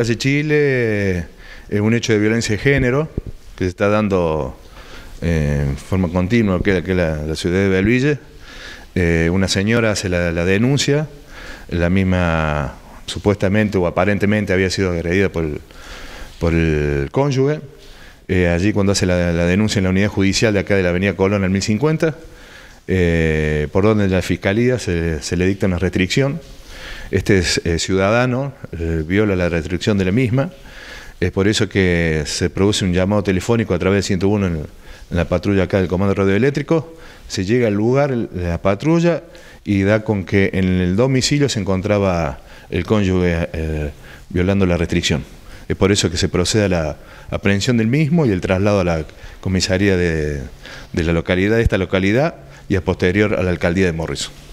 hace Chile es eh, un hecho de violencia de género que se está dando eh, en forma continua, que, es la, ciudad de Belville. Eh, una señora hace la, denuncia, la misma supuestamente o aparentemente había sido agredida por el, cónyuge. allí cuando hace la, denuncia en la unidad judicial de acá de la Avenida Colón en 1050, por donde la fiscalía se le dicta una restricción este eh, ciudadano eh, viola la restricción de la misma. Es por eso que se produce un llamado telefónico a través de 101 en, la patrulla acá del Comando Radioeléctrico. Se llega al lugar de la patrulla y da con que en el domicilio se encontraba el cónyuge eh, violando la restricción. Es por eso que se procede a la aprehensión del mismo y el traslado a la comisaría de, de la localidad, de esta localidad, y a posterior a la alcaldía de Morrison.